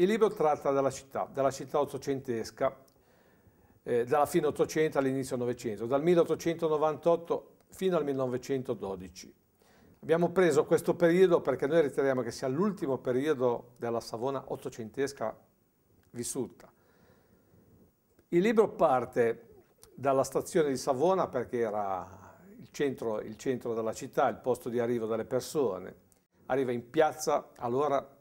Il libro tratta della città, della città ottocentesca, eh, dalla fine Ottocento all'inizio Novecento, dal 1898 fino al 1912. Abbiamo preso questo periodo perché noi riteniamo che sia l'ultimo periodo della Savona ottocentesca vissuta. Il libro parte dalla stazione di Savona perché era il centro, il centro della città, il posto di arrivo delle persone. Arriva in piazza, allora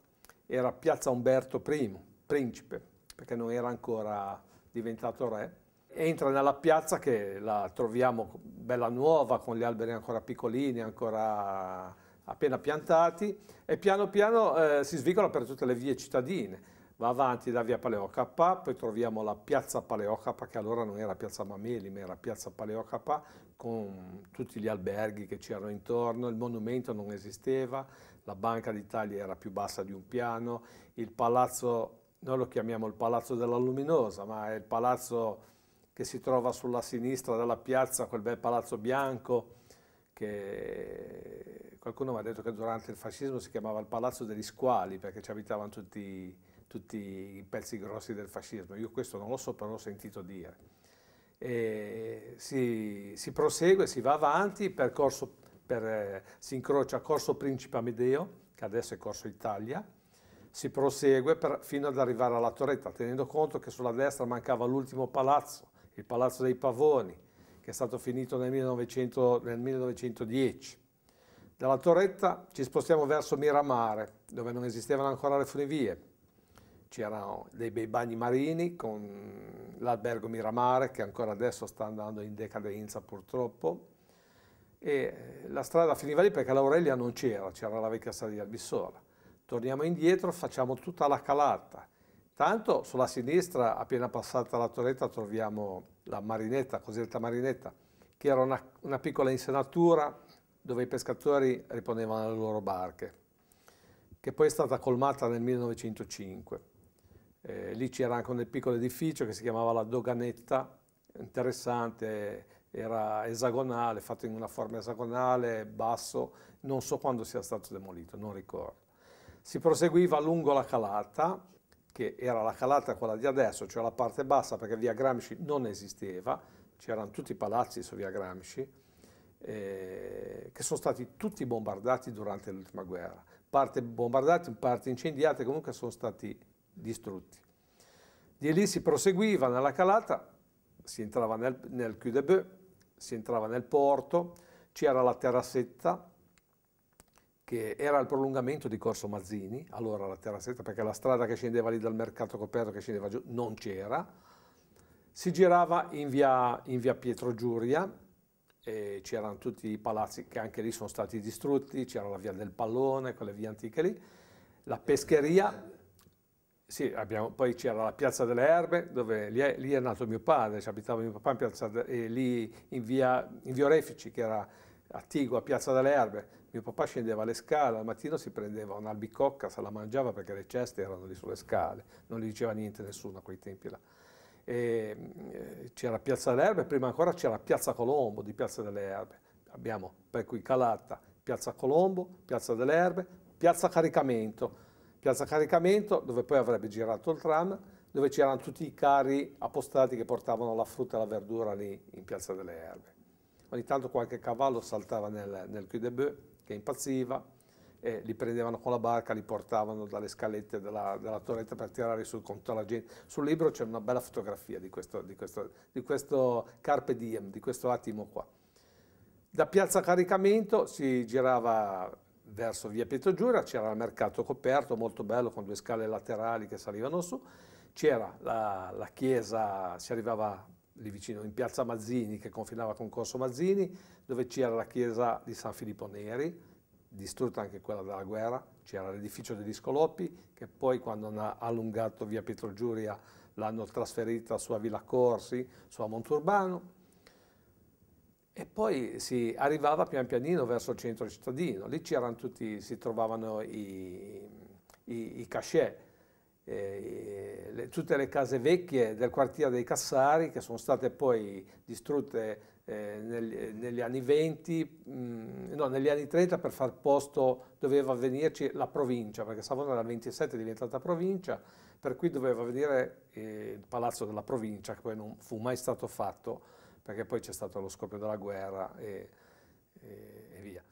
era Piazza Umberto I, principe, perché non era ancora diventato re. Entra nella piazza che la troviamo bella nuova, con gli alberi ancora piccolini, ancora appena piantati, e piano piano eh, si svigola per tutte le vie cittadine va avanti da via Paleocapa, poi troviamo la piazza Paleocapa, che allora non era piazza Mameli, ma era piazza Paleocapa, con tutti gli alberghi che c'erano intorno, il monumento non esisteva, la Banca d'Italia era più bassa di un piano, il palazzo, noi lo chiamiamo il palazzo della Luminosa, ma è il palazzo che si trova sulla sinistra della piazza, quel bel palazzo bianco, che qualcuno mi ha detto che durante il fascismo si chiamava il palazzo degli squali, perché ci abitavano tutti i tutti i pezzi grossi del fascismo. Io questo non lo so, però l'ho sentito dire. Si, si, prosegue, si va avanti, per corso, per, eh, si incrocia Corso Principe Amedeo, che adesso è Corso Italia, si prosegue per, fino ad arrivare alla torretta, tenendo conto che sulla destra mancava l'ultimo palazzo, il Palazzo dei Pavoni, che è stato finito nel, 1900, nel 1910. Dalla torretta ci spostiamo verso Miramare, dove non esistevano ancora le funivie, c'erano dei bei bagni marini con l'albergo Miramare che ancora adesso sta andando in decadenza purtroppo e eh, la strada finiva lì perché l'Aurelia non c'era, c'era la vecchia strada di Albissola. Torniamo indietro, facciamo tutta la calata. Tanto sulla sinistra, appena passata la torretta, troviamo la marinetta, cosiddetta marinetta, che era una, una piccola insenatura dove i pescatori riponevano le loro barche, che poi è stata colmata nel 1905. Eh, lì c'era anche un piccolo edificio che si chiamava la Doganetta, interessante, era esagonale, fatto in una forma esagonale, basso, non so quando sia stato demolito, non ricordo. Si proseguiva lungo la calata, che era la calata quella di adesso, cioè la parte bassa, perché via Gramsci non esisteva, c'erano tutti i palazzi su via Gramsci, eh, che sono stati tutti bombardati durante l'ultima guerra. Parte bombardati, parte incendiati, comunque sono stati distrutti. Di lì si proseguiva nella calata, si entrava nel, nel Cue de Bœuf, si entrava nel porto, c'era la terrassetta, che era il prolungamento di Corso Mazzini, allora la terrassetta, perché la strada che scendeva lì dal mercato coperto che scendeva giù non c'era, si girava in via, in via Pietro Giuria, c'erano tutti i palazzi che anche lì sono stati distrutti, c'era la via del pallone, quelle vie antiche lì, la pescheria, sì, abbiamo, poi c'era la Piazza delle Erbe, dove lì è, lì è nato mio padre, cioè abitava mio papà in piazza e lì in via, in via Orefici, che era attigua a Piazza delle Erbe. Mio papà scendeva le scale, al mattino si prendeva un'albicocca, se la mangiava perché le ceste erano lì sulle scale, non gli diceva niente nessuno a quei tempi là. E, eh, c'era Piazza delle Erbe, prima ancora c'era Piazza Colombo di Piazza delle Erbe. Abbiamo per cui Calatta, Piazza Colombo, Piazza delle Erbe, Piazza Caricamento piazza caricamento, dove poi avrebbe girato il tram, dove c'erano tutti i carri appostati che portavano la frutta e la verdura lì in piazza delle erbe. Ogni tanto qualche cavallo saltava nel, nel Cui che impazziva, e li prendevano con la barca, li portavano dalle scalette della, della torretta per tirare sul conto la gente. Sul libro c'è una bella fotografia di questo, di, questo, di questo carpe diem, di questo attimo qua. Da piazza caricamento si girava verso via Pietro c'era il mercato coperto, molto bello, con due scale laterali che salivano su, c'era la, la, chiesa, si arrivava lì vicino in piazza Mazzini che confinava con Corso Mazzini, dove c'era la chiesa di San Filippo Neri, distrutta anche quella dalla guerra, c'era l'edificio degli Scoloppi che poi quando hanno allungato via Pietrogiuria l'hanno trasferita su a Villa Corsi, su a Monturbano, e poi si arrivava pian pianino verso il centro cittadino, lì tutti, si trovavano i, i, i cachet, eh, le, tutte le case vecchie del quartiere dei Cassari che sono state poi distrutte eh, nel, negli, anni 20, mh, mm, no, negli anni 30 per far posto doveva venirci la provincia, perché Savona era 27 è diventata provincia, per cui doveva venire eh, il palazzo della provincia, che poi non fu mai stato fatto perché poi c'è stato lo scoppio della guerra e, e, e via.